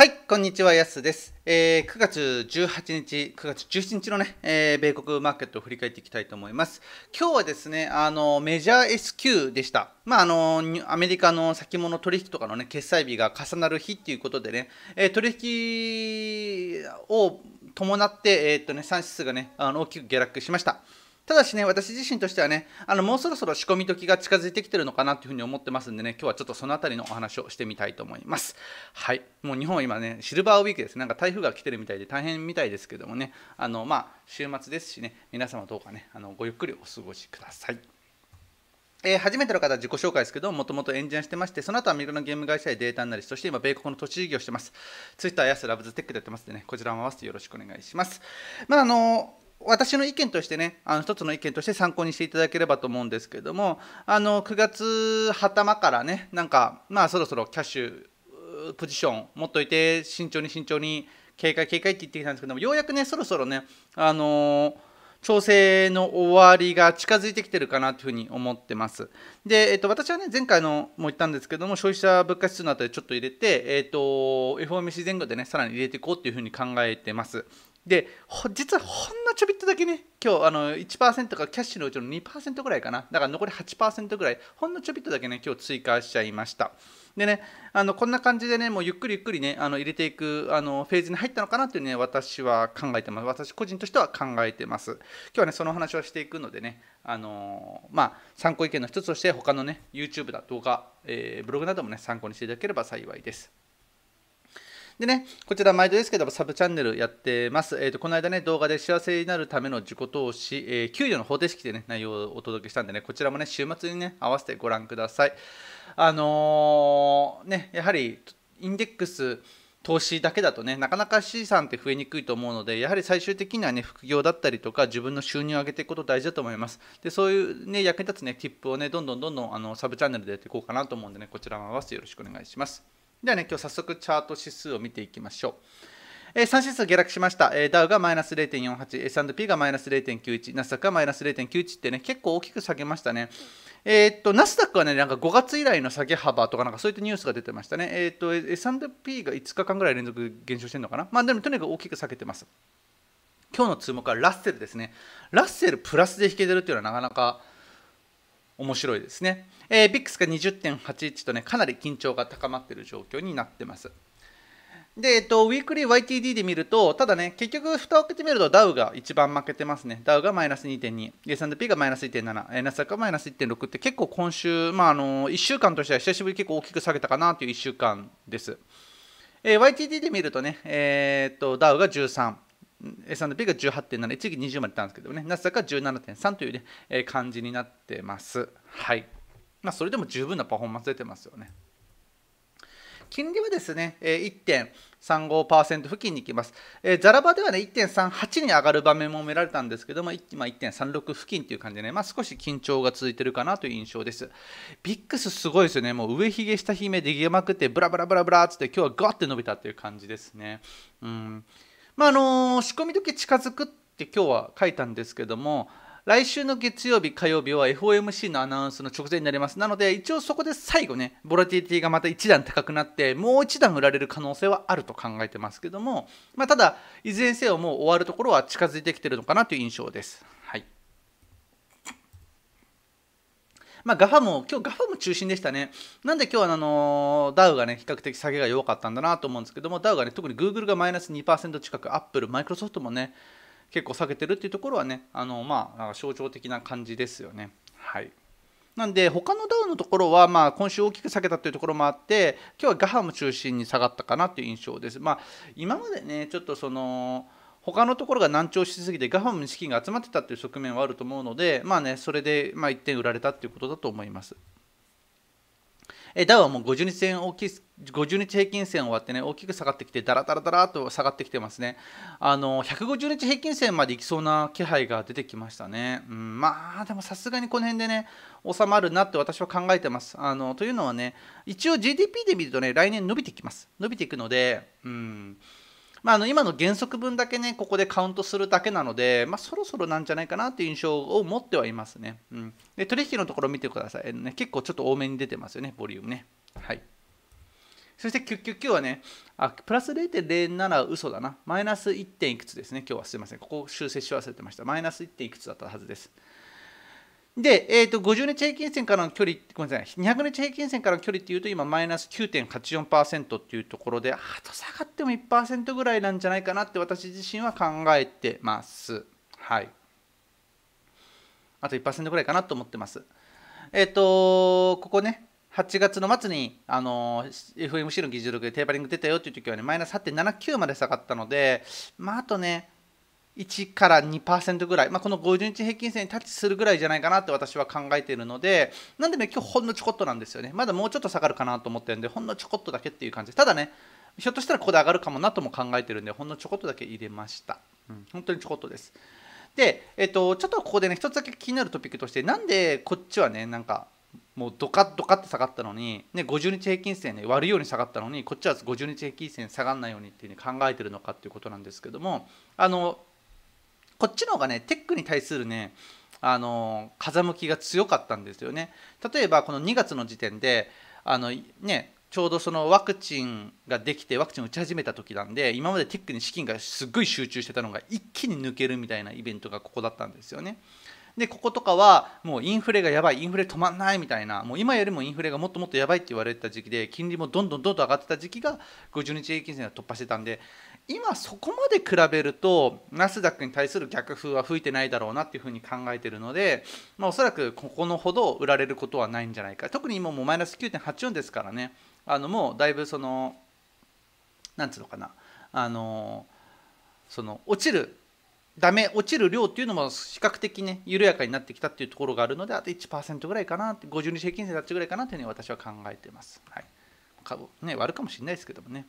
はい、こんにちは、やすです。えー、9月18日、9月17日のね、えー、米国マーケットを振り返っていきたいと思います。今日はですね、あの、メジャー S q でした。まあ、あの、アメリカの先物取引とかのね、決済日が重なる日っていうことでね、えー、取引を伴って、えっとね、算出数がね、あの大きく下落しました。ただしね、私自身としてはね、あの、もうそろそろ仕込み時が近づいてきてるのかなっていうふうに思ってますんでね、今日はちょっとそのあたりのお話をしてみたいと思います。はい。もう日本今ね、シルバーウィークです。なんか台風が来てるみたいで大変みたいですけどもね、あの、まあ、週末ですしね、皆様どうかね、あの、ごゆっくりお過ごしください。えー、初めての方は自己紹介ですけど、もともとエンジニアしてまして、その後アメリカのゲーム会社でデータになり、そして、今、米国の都市事業してます。ツイッターやスラブズテックでやってますんでね、こちらも合わせてよろしくお願いします。まあ、あのー私の意見としてねあの一つの意見として参考にしていただければと思うんですけどもあの9月頭からねなんかまあそろそろキャッシュポジション持っといて慎重に慎重に警戒警戒って言ってきたんですけどもようやくねそろそろねあの調整の終わりが近づいてきてるかなというふうに思ってます。で、えっと、私はね、前回のも言ったんですけども、消費者物価指数のあたりちょっと入れて、えっと、FOMC 前後でね、さらに入れていこうというふうに考えてます。で実はほんのちょびっとだけね今日あの1%かキャッシュのうちの2%ぐらいかなだから残り8%ぐらいほんのちょびっとだけね今日追加しちゃいましたでねあのこんな感じでねもうゆっくりゆっくりねあの入れていくあのフェーズに入ったのかなというね私は考えてます私個人としては考えてます今日はねその話をしていくのでねあのー、まあ参考意見の一つとして他のね YouTube だ動画、えー、ブログなどもね参考にしていただければ幸いですでね、こちら毎度ですけども、サブチャンネルやってます。えっ、ー、と、この間ね、動画で幸せになるための自己投資、えー、給与の方程式でね、内容をお届けしたんでね、こちらもね、週末にね、合わせてご覧ください。あのー、ね、やはり、インデックス、投資だけだとねなかなか資産って増えにくいと思うのでやはり最終的にはね副業だったりとか自分の収入を上げていくこと大事だと思いますでそういうね役に立つね切符をねどんどんどんどんあのサブチャンネルでやっていこうかなと思うんでねこちらも合わせてよろしくお願いしますではね、今日早速チャート指数を見ていきましょう。えー、3指数下落しました。えー、ダウがマイナス0.48、S&P がマイナス0.91、ナスダックがマイナス0.91ってね、結構大きく下げましたね。えー、っと、ナスダックはね、なんか5月以来の下げ幅とか、なんかそういったニュースが出てましたね。えー、っと、S&P が5日間ぐらい連続減少してるのかな。まあ、でもとにかく大きく下げてます。今日の注目はラッセルですね。ラッセルプラスで引けてるっていうのはなかなか面白いですね。えー、ックスが20.81とね、かなり緊張が高まっている状況になってます。で、えっと、ウィークリー YTD で見ると、ただね、結局、蓋を開けてみると、ダウが一番負けてますね。ダウがマイナス2.2、S&P がマイナス1.7、ナスダックがマイナス1.6って、結構今週、まあ、あの1週間としては久しぶりに結構大きく下げたかなという1週間です。えー、YTD で見るとね、えー、っとダウが13、S&P が18.7、一月期20までいったんですけどね、ナスダックが17.3という、ねえ感じになってます。はい。まあ、それでも十分なパフォーマンス出てますよね。金利はですね、1.35%付近に行きます。えザラバではね、1.38に上がる場面も見られたんですけども、まあ、1.36付近という感じでね、まあ、少し緊張が続いてるかなという印象です。ビックスすごいですよね、もう上髭下髭ででげまくって、ブラブラブラブラっつって、今日はガーって伸びたという感じですね。うんまあ、あの仕込み時近づくって今日は書いたんですけども来週の月曜日火曜日は FOMC のアナウンスの直前になりますなので一応そこで最後ねボラティリティがまた1段高くなってもう1段売られる可能性はあると考えてますけども、まあ、ただいずれにせよもう終わるところは近づいてきてるのかなという印象です。まあ、ガファも、今日ガファも中心でしたね。なんで今日はあのダウがね、比較的下げが弱かったんだなと思うんですけども、ダウがね、特に Google がマイナス2%近く、アップル、マイクロソフトもね、結構下げてるっていうところはね、あのまあ、象徴的な感じですよね。はい。なんで他のダウのところはまあ今週大きく下げたというところもあって今日はガハも中心に下がったかなという印象です。まあ、今までねちょっとその他のところが難聴しすぎてガフ f a に資金が集まってたっていう側面はあると思うので、まあね、それで、まあ、1点売られたっていうことだと思います。えダウはもう50日線大きい50日平均線終わってね大きく下がってきてだらだらだらと下がってきてますねあの150日平均線まで行きそうな気配が出てきましたね、うん、まあでもさすがにこの辺でね収まるなって私は考えてますあのというのはね一応 GDP で見るとね来年伸びてきます伸びていくのでうんまあ、あの今の原則分だけねここでカウントするだけなので、まあ、そろそろなんじゃないかなという印象を持ってはいますね、うん、で取引のところ見てください、ね、結構ちょっと多めに出てますよねボリュームねはいそして999はね、あ、プラス0.07嘘だな。マイナス1点いくつですね。今日はすいません。ここ修正し忘れてました。マイナス1点いくつだったはずです。で、えー、と50日平均線からの距離、ごめんなさい、200日平均線からの距離っていうと、今、マイナス9.84%っていうところで、あと下がっても1%ぐらいなんじゃないかなって、私自身は考えてます。はい。あと1%ぐらいかなと思ってます。えっ、ー、と、ここね、8月の末に、あの FMC の議事録でテーパリング出たよっていう時はね、マイナス8.79まで下がったので、まあ、あとね、1から2%ぐらい、まあ、この50日平均線にタッチするぐらいじゃないかなって私は考えているので、なんでね、今日ほんのちょこっとなんですよね。まだもうちょっと下がるかなと思ってるんで、ほんのちょこっとだけっていう感じです。ただね、ひょっとしたらここで上がるかもなとも考えてるんで、ほんのちょこっとだけ入れました。うん、本当にちょこっとです。で、えっと、ちょっとここでね、一つだけ気になるトピックとして、なんでこっちはね、なんか、もうドカッドカっと下がったのに、ね、50日平均線ね割るように下がったのにこっちは50日平均線下がらないようにっていうに考えてるのかっていうことなんですけどもあのこっちの方がねテックに対するねあの風向きが強かったんですよね。例えばこの2月の時点であの、ね、ちょうどそのワクチンができてワクチンを打ち始めた時なんで今までテックに資金がすっごい集中してたのが一気に抜けるみたいなイベントがここだったんですよね。でこことかはもうインフレがやばいインフレ止まんないみたいなもう今よりもインフレがもっともっとやばいって言われてた時期で金利もどんどんどんどん上がってた時期が50日平均線を突破してたんで今そこまで比べるとナスダックに対する逆風は吹いてないだろうなっていうふうに考えているので、まあ、おそらくここのほど売られることはないんじゃないか特に今もマイナス9.84ですからねあのもうだいぶそのなんつうのかなあのその落ちるダメ落ちる量っていうのも比較的ね緩やかになってきたっていうところがあるのであと1%ぐらいかな50日平均線だったぐらいかなていうふうに私は考えています、はい、ね、るかもしれないですけどもね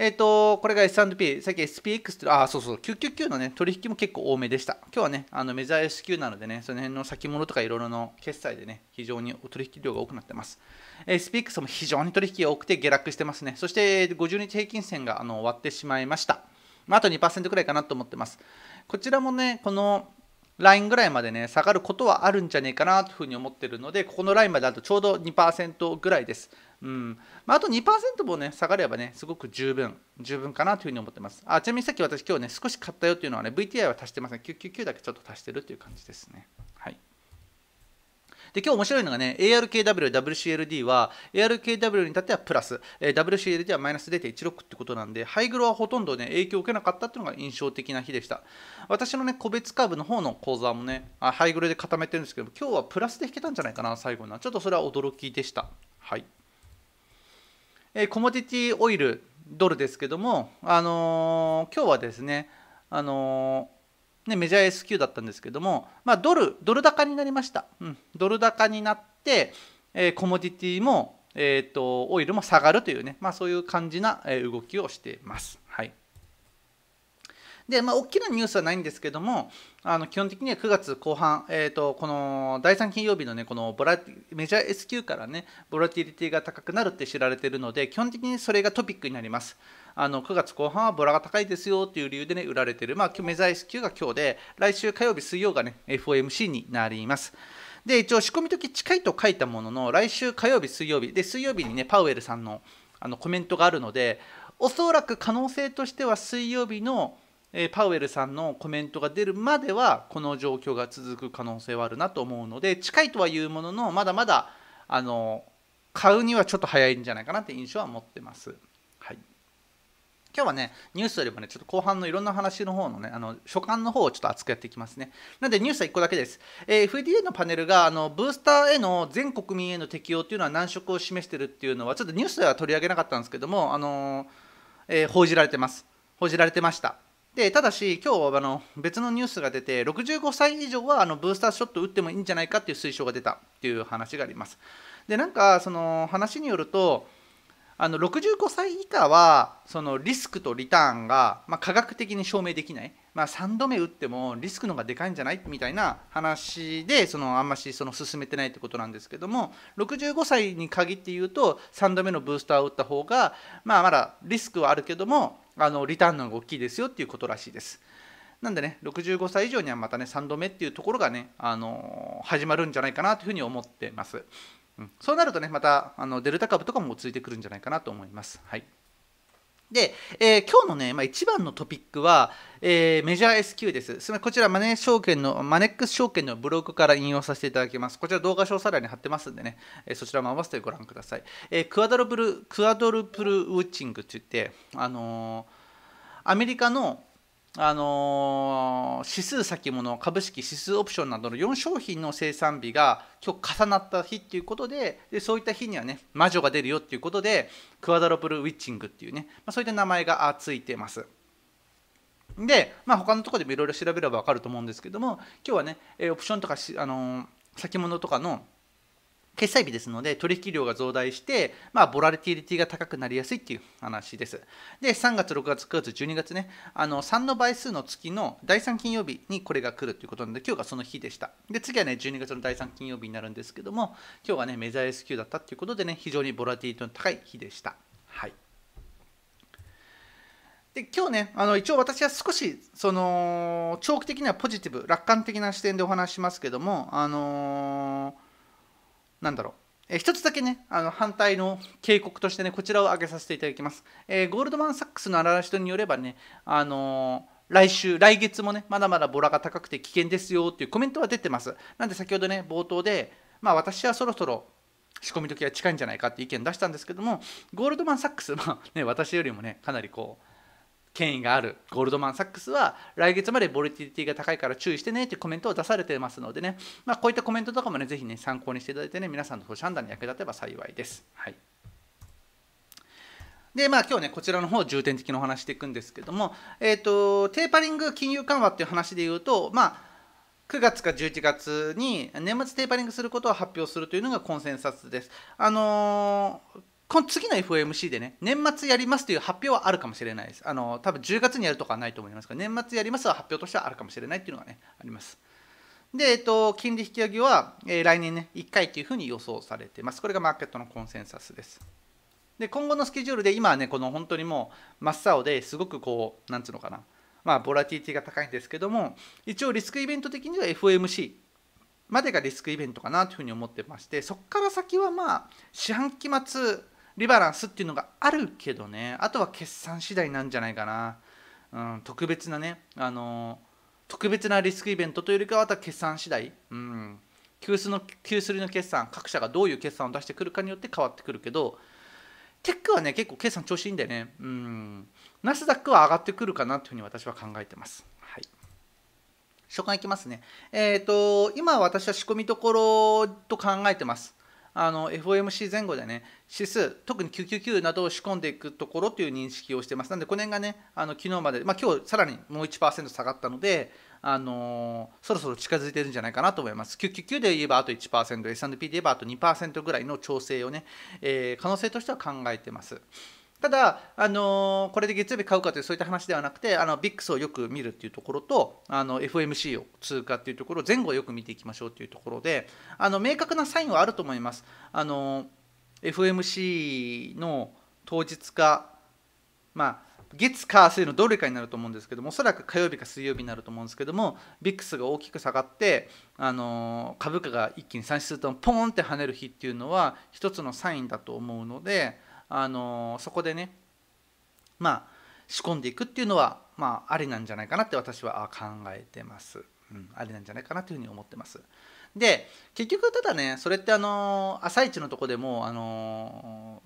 えっ、ー、と、これが S&P、さっき SPX って、あ、そうそう、999のね、取引も結構多めでした。今日はね、あのメジャー S q なのでね、その辺の先物とかいろいろの決済でね、非常に取引量が多くなってます。SPX も非常に取引が多くて下落してますね。そして、50日平均線があの終わってしまいました。まあ、あと2%くらいかなと思ってます。こちらもね、このラインぐらいまでね、下がることはあるんじゃねえかなというふうに思ってるので、ここのラインまであとちょうど2%ぐらいです。うんまあ、あと2%もね下がればねすごく十分十分かなというふうに思ってますあちなみにさっき私今日ね少し買ったよっていうのはね VTI は足してません999だけちょっと足してるっていう感じですねはいで今日面白いのがね ARKW、WCLD は ARKW に至ってはプラス、えー、WCLD はマイナス0.16ってことなんでハイグロはほとんどね影響を受けなかったっていうのが印象的な日でした私のね個別株の方の講座もねあハイグロで固めてるんですけど今日はプラスで引けたんじゃないかな最後にはちょっとそれは驚きでしたはいえー、コモディティオイルドルですけども、あのー、今日はですね,、あのー、ねメジャー S q だったんですけども、まあ、ドルドル高になりました、うん、ドル高になって、えー、コモディティも、えーと、オイルも下がるというね、まあ、そういう感じな動きをしています。で、まあ、大きなニュースはないんですけども、あの基本的には9月後半、えーと、この第3金曜日の,、ね、このボラメジャー S q から、ね、ボラティリティが高くなるって知られているので、基本的にそれがトピックになります。あの9月後半はボラが高いですよという理由で、ね、売られている、まあ、メジャー S q が今日で、来週火曜日、水曜が、ね、FOMC になります。で一応仕込み時近いと書いたものの来週火曜日水曜日で水曜日にねパウエルさんのあのコメントがあるのでおそらく可能性としては水曜日のえパウエルさんのコメントが出るまではこの状況が続く可能性はあるなと思うので近いとはいうもののまだまだあの買うにはちょっと早いんじゃないかなって印象は持ってます。はい今日はね、ニュースよりもね、ちょっと後半のいろんな話の方のね、あの、所感の方をちょっと熱くやっていきますね。なんで、ニュースは1個だけです。えー、FDA のパネルが、あの、ブースターへの全国民への適用っていうのは難色を示してるっていうのは、ちょっとニュースでは取り上げなかったんですけども、あのー、えー、報じられてます。報じられてました。でただし、今日あの別のニュースが出て、65歳以上はあのブースターショット打ってもいいんじゃないかっていう推奨が出たっていう話があります。でなんかその話によるとあの65歳以下はそのリスクとリターンが、まあ、科学的に証明できない、まあ、3度目打ってもリスクの方がでかいんじゃないみたいな話でそのあんましその進めてないってことなんですけども65歳に限って言うと3度目のブースターを打った方が、まあ、まだリスクはあるけどもあのリターンの大きいですよっていうことらしいです。なんでね、65歳以上にはまたね、3度目っていうところがね、あの始まるんじゃないかなというふうに思ってます。うん、そうなるとね、またあのデルタ株とかもついてくるんじゃないかなと思います。はいで、えー、今日のね、まあ、一番のトピックは、えー、メジャー SQ です。すみません、こちらマネー証券の、マネックス証券のブログから引用させていただきます。こちら動画詳細欄に貼ってますんでね、えー、そちらも合わせてご覧ください。えー、クアドルプル、クアドルプルウォッチングって言って、あのー、アメリカのあのー、指数先物株式指数オプションなどの4商品の生産日が今日重なった日っていうことででそういった日にはね魔女が出るよっていうことでクワドロプルウィッチングっていうね、まあ、そういった名前がついてます。で、まあ、他のとこでもいろいろ調べれば分かると思うんですけども今日はねオプションとかあのー、先物とかの決済日ですので取引量が増大して、まあ、ボラティリティが高くなりやすいっていう話です。で、3月、6月、9月、12月ね、あの3の倍数の月の第3金曜日にこれが来るということなので、今日がその日でした。で、次はね、12月の第3金曜日になるんですけども、今日はね、メザ S q だったということでね、非常にボラティリティの高い日でした。はい。で今日ねあの一応私は少しその長期的にはポジティブ楽観的な視点でお話しますけどもあのーなんだろうえ一つだけね、あの反対の警告としてね、こちらを挙げさせていただきます。えー、ゴールドマン・サックスの荒らしとによればね、あのー来週、来月もね、まだまだボラが高くて危険ですよっていうコメントは出てます。なんで先ほどね、冒頭で、まあ私はそろそろ仕込み時が近いんじゃないかって意見出したんですけども、ゴールドマン・サックス、まあね、私よりもね、かなりこう、権威があるゴールドマン・サックスは来月までボルティリティが高いから注意してねというコメントを出されてますのでね、まあ、こういったコメントとかもねぜひね参考にしていただいてね皆さんの投資判断に役立てば幸いです。はいでまあ、今日ねこちらの方重点的にお話していくんですけども、えーと、とテーパリング金融緩和っていう話でいうと、まあ、9月か11月に年末テーパリングすることを発表するというのがコンセンサスです。あのーこの次の FOMC でね、年末やりますという発表はあるかもしれないです。あの、多分10月にやるとかはないと思いますが、年末やりますは発表としてはあるかもしれないっていうのがね、あります。で、えっと、金利引き上げは、えー、来年ね、1回というふうに予想されています。これがマーケットのコンセンサスです。で、今後のスケジュールで、今はね、この本当にもう真っ青ですごくこう、なんつうのかな、まあ、ボラティティが高いんですけども、一応リスクイベント的には FOMC までがリスクイベントかなというふうに思ってまして、そこから先はまあ、四半期末、リバランスっていうのがあるけどねあとは決算次第なんじゃないかな、うん、特別なね、あの特別なリスクイベントというよりかはあとは決算次第、うん、急須の急須の決算各社がどういう決算を出してくるかによって変わってくるけどテックはね結構決算調子いいんだよねうんナスダックは上がってくるかなというふうに私は考えてますはい初回いきますねえっ、ー、と今私は仕込みどころと考えてますあの FOMC 前後でね指数特に999などを仕込んでいくところという認識をしていますなのでこの辺がねあの昨日まで、まあ、今日さらにもう1%下がったのであのー、そろそろ近づいてるんじゃないかなと思います999で言えばあと 1%S&P で言えばあと2%ぐらいの調整をね、えー、可能性としては考えてます。ただ、あのー、これで月曜日買うかというそういった話ではなくてあの VIX をよく見るっていうところとあの FMC を通過というところ前後をよく見ていきましょうというところであの明確なサインはあると思います。あの FMC の当日か、まあ、月火水のどれかになると思うんですけどもおそらく火曜日か水曜日になると思うんですけども VIX が大きく下がって、あのー、株価が一気に算出するとポーンって跳ねる日っていうのは一つのサインだと思うので。あのそこでねまあ仕込んでいくっていうのはまあありなんじゃないかなって私は考えてます。うん、ありなんじゃないかなというふうに思ってます。で結局ただねそれってあの朝一のとこでもあの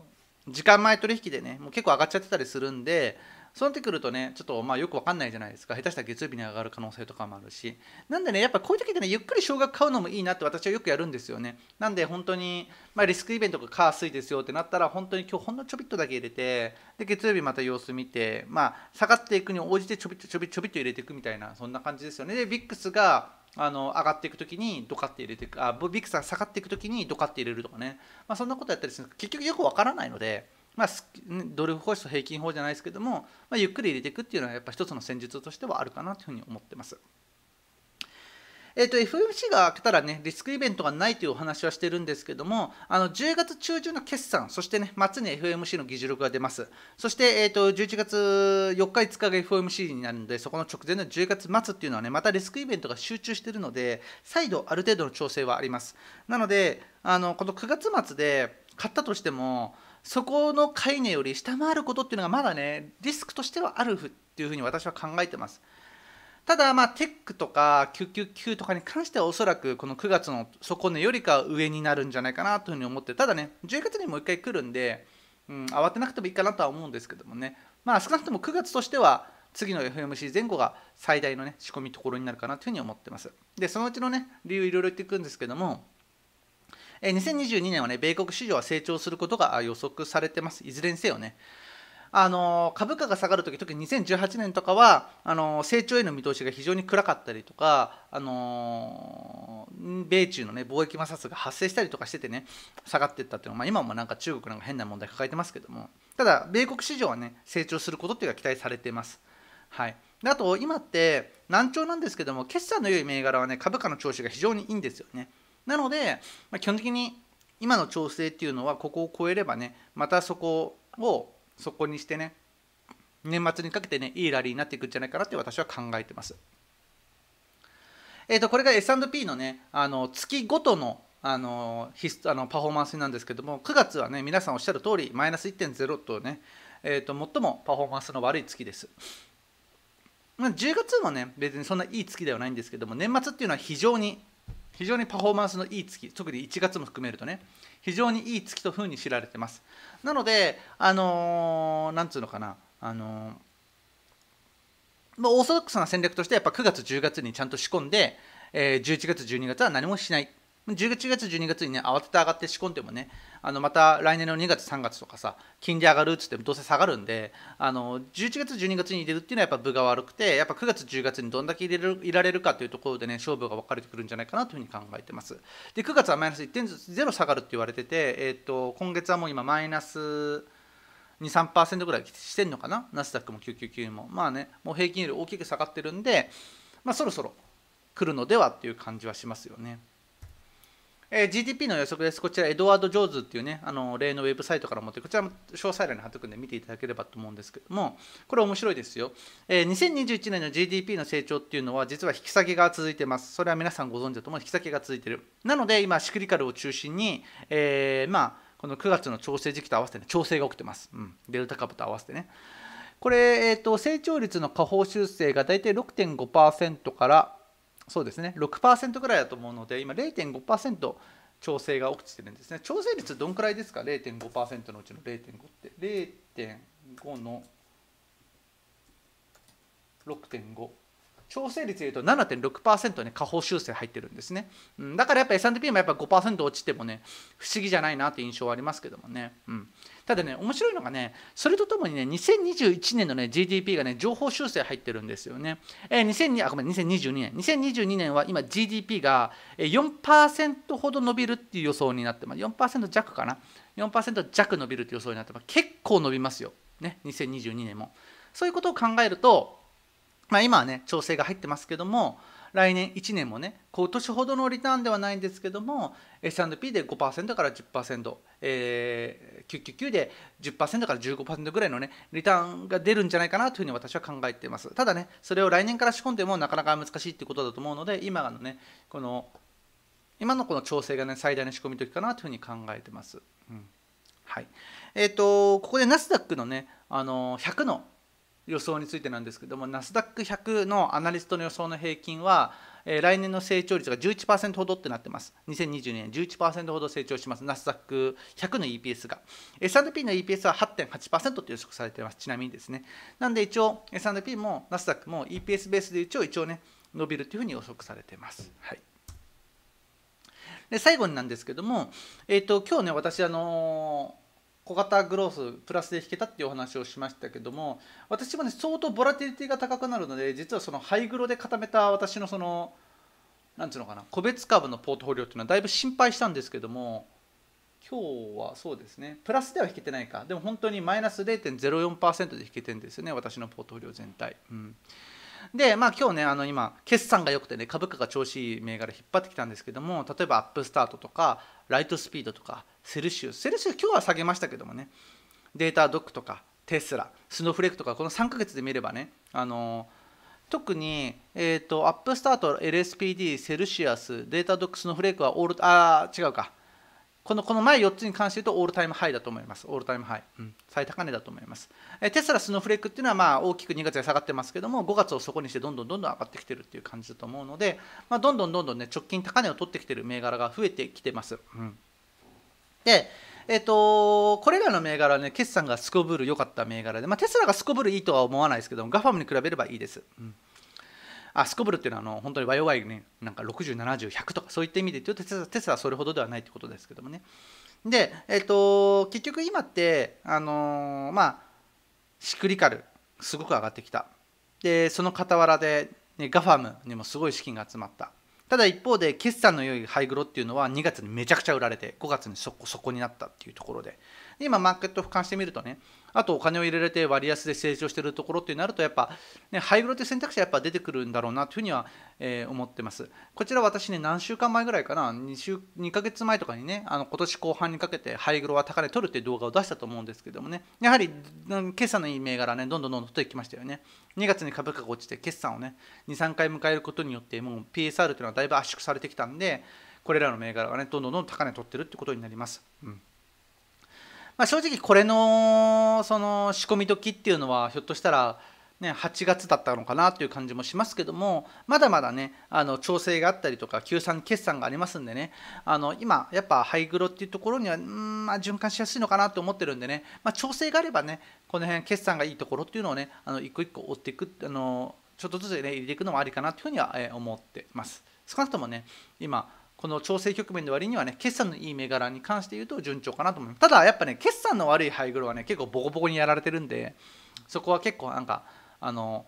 時間前取引でねもう結構上がっちゃってたりするんでそうなってくるとねちょっとまあよく分かんないじゃないですか下手したら月曜日に上がる可能性とかもあるしなんでねやっぱこういう時ってねゆっくり少額買うのもいいなって私はよくやるんですよねなんで本当に、まあ、リスクイベントが火いですよってなったら本当に今日ほんのちょびっとだけ入れてで月曜日また様子見てまあ下がっていくに応じてちょびっとちょびちょびっと入れていくみたいなそんな感じですよねでビックスがあの上がっていく時にドカって入れていくあビックスが下がっていく時にドカって入れるとかね、まあ、そんなことやったりするんです結局よくわからないので。まあ、ドルフ方平均法じゃないですけども、まあ、ゆっくり入れていくっていうのはやっぱ一つの戦術としてはあるかなというふうに思ってます。えーと、FMC が開けたらね、リスクイベントがないというお話はしてるんですけども、あの10月中旬の決算、そしてね、末に FMC の議事録が出ます。そして、えーと、11月4日、5日が FMC になるので、そこの直前の10月末っていうのはね、またリスクイベントが集中しているので、再度ある程度の調整はあります。なので、あのこの9月末で買ったとしても、そこの概念より下回ることっていうのがまだねリスクとしてはあるっていうふうに私は考えてますただまあテックとか999とかに関してはおそらくこの9月の底値よりか上になるんじゃないかなというふうに思ってただね10月にもう一回来るんで、うん、慌てなくてもいいかなとは思うんですけどもねまあ少なくとも9月としては次の FMC 前後が最大のね仕込みところになるかなというふうに思ってますでそのうちのね理由いろいろ言っていくんですけどもえ2022年はね、米国市場は成長することが予測されてます。いずれにせよね。あの株価が下がるとき、特に2018年とかはあの成長への見通しが非常に暗かったりとか、あの米中の、ね、貿易摩擦が発生したりとかしててね、下がっていったっていうのは、まあ、今もなんか中国なんか変な問題抱えてますけども、ただ、米国市場はね、成長することっていうのが期待されています。はい、であと、今って難聴なんですけども、決算の良い銘柄はね、株価の調子が非常にいいんですよね。なので、まあ、基本的に今の調整っていうのはここを超えればねまたそこをそこにしてね年末にかけてねいいラリーになっていくんじゃないかなって私は考えてます。えー、とこれが S&P のねあの月ごとのあのヒスあのパフォーマンスなんですけども9月はね皆さんおっしゃる通りマイナス1.0とね、えー、と最もパフォーマンスの悪い月です。10月もね別にそんないい月ではないんですけども年末っていうのは非常に非常にパフォーマンスのいい月特に1月も含めるとね非常にいい月というふうに知られてますなのであのー、なんつうのかなあのーまあ、オーソドックスな戦略としてやっぱ9月10月にちゃんと仕込んで、えー、11月12月は何もしない11月、12月にね、慌てて上がって仕込んでもね、あのまた来年の2月、3月とかさ、金利上がるっつってもどうせ下がるんで、あの11月、12月に入れるっていうのはやっぱ分が悪くて、やっぱ9月、10月にどんだけ入れるいられるかというところでね、勝負が分かれてくるんじゃないかなというふうに考えてます。で、9月はマイナス1.0下がるって言われてて、えっ、ー、と、今月はもう今、マイナス、23%ぐらいしてんのかな、ナスダックも999も、まあね、もう平均より大きく下がってるんで、まあ、そろそろ来るのではっていう感じはしますよね。えー、GDP の予測です。こちら、エドワード・ジョーズっていうね、あの例のウェブサイトから持って、こちらも詳細欄に貼っておくんで見ていただければと思うんですけども、これ面白いですよ。えー、2021年の GDP の成長っていうのは、実は引き下げが続いてます。それは皆さんご存知だと思う引き下げが続いてる。なので、今、シクリカルを中心に、えー、まあ、この9月の調整時期と合わせて、ね、調整が起きてます。うん、デルタ株と合わせてね。これ、えーと、と成長率の下方修正が大体6.5%からそうですね6%ぐらいだと思うので今0.5%調整が落ちてるんですね調整率どんくらいですか0.5%のうちの0.5って0.5の6.5調整率でいうと7.6%ね下方修正入ってるんですね、うん、だからやっぱり S&P もやっぱ5%落ちてもね不思議じゃないなって印象はありますけどもね、うん、ただね面白いのがねそれとともにね2021年のね GDP がね情報修正入ってるんですよね、えー、2002あごめん2022年2022年は今 GDP が4%ほど伸びるっていう予想になってます4%弱かな4%弱伸びるという予想になってます結構伸びますよね2022年もそういうことを考えるとまあ、今はね調整が入ってますけども来年1年もね今年ほどのリターンではないんですけども S&P で5%から10%、えー、999で10%から15%ぐらいのねリターンが出るんじゃないかなというふうに私は考えていますただねそれを来年から仕込んでもなかなか難しいっていうことだと思うので今のねこの今のこの調整がね最大の仕込み時かなというふうに考えてます、うん、はいえっ、ー、とここでナスダックのねあの100の予想についてなんですけどもナスダック100のアナリストの予想の平均は、え来年の成長率が11%ほどってなってます2022年11%ほど成長しますナスダック100の EPS が S&P の EPS は8.8%と予測されていますちなみにですねなんで一応 S&P もナスダックも EPS ベースで一応一応ね伸びるというふうに予測されています、はいで最後になんですけども、えーと、と今日ね私あのー小型グロースプラスで引けたっていうお話をしましたけども私もね相当ボラティリティが高くなるので実はそのハイグロで固めた私のその何てうのかな個別株のポートフォリオっていうのはだいぶ心配したんですけども今日はそうですねプラスでは引けてないかでも本当にマイナス0.04%で引けてるんですよね私のポートフォリオ全体。うんで、まあ今日ね、あの今、決算が良くてね、株価が調子いい銘柄引っ張ってきたんですけども、例えばアップスタートとか、ライトスピードとかセルシウスセルシウス今日は下げましたけどもねデータドックとかテスラスノフレークとかこの3ヶ月で見ればねあの特に、えーと、アップスタート LSPD セルシアスデータドックスーフレークはオールあ違うかこのこの前4つに関して言うとオールタイムハイだと思います。オールタイムハイ。うん、最高値だと思います。えテスラ、スノーフレークっていうのはまあ大きく2月で下がってますけども、5月をそこにしてどんどんどんどん上がってきてるっていう感じだと思うので、まあ、どんどんどんどんね、直近高値を取ってきてる銘柄が増えてきてます。うん、で、えっと、これらの銘柄はね、決算がすこぶる良かった銘柄で、まあ、テスラがすこぶるいいとは思わないですけども、ガファムに比べればいいです。うんあすこぶるっていうのはあの本当に和洋いねなんか6070100とかそういった意味で言うとテステスラはそれほどではないってことですけどもねで、えっと結局今ってあのまあシクリカルすごく上がってきたでその傍らで、ね、ガファムにもすごい資金が集まったただ一方で決算の良いハイグロっていうのは2月にめちゃくちゃ売られて5月にそこそこになったっていうところで今マーケットを俯瞰してみるとねあとお金を入れられて割安で成長しているところってなるとやっぱ、ね、ハイグロって選択肢はやっぱ出てくるんだろうなというふうには、えー、思ってますこちら私ね何週間前ぐらいかな 2, 週2ヶ月前とかにねあの今年後半にかけてハイグロは高値取るっていう動画を出したと思うんですけどもねやはり今朝のいい銘柄ねどんどんどんどん取ってきましたよね2月に株価が落ちて決算をね23回迎えることによってもう PSR というのはだいぶ圧縮されてきたんでこれらの銘柄がねどんどんどんどん高値取ってるってことになります、うんまあ、正直これのその仕込み時っていうのはひょっとしたら、ね、8月だったのかなという感じもしますけどもまだまだねあの調整があったりとか休算決算がありますんでねあの今やっぱハイグロっていうところにはうんまあ循環しやすいのかなと思ってるんでね、まあ、調整があればねこの辺決算がいいところっていうのをねあの一個一個追っていくあのちょっとずつ、ね、入れていくのもありかなというふうには思ってます。少なくともね今この調整局面の割にはね決算のいい銘柄に関して言うと順調かなと思いますただやっぱね決算の悪いハイグロはね結構ボコボコにやられてるんでそこは結構なんかあの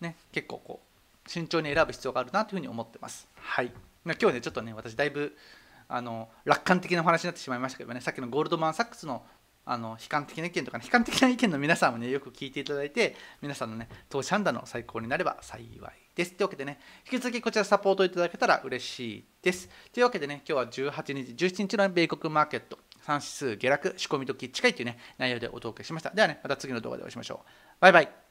ね結構こう慎重に選ぶ必要があるなというふうに思ってますはい今日ねちょっとね私だいぶあの楽観的なお話になってしまいましたけどねさっきのゴールドマン・サックスのあの悲観的な意見とか、ね、悲観的な意見の皆さんもねよく聞いていただいて皆さんのね投資判断の最高になれば幸いですというわけでね引き続きこちらサポートいただけたら嬉しいですというわけでね今日は18日17日の米国マーケット3指数下落仕込み時近いというね内容でお届けしましたではねまた次の動画でお会いしましょうバイバイ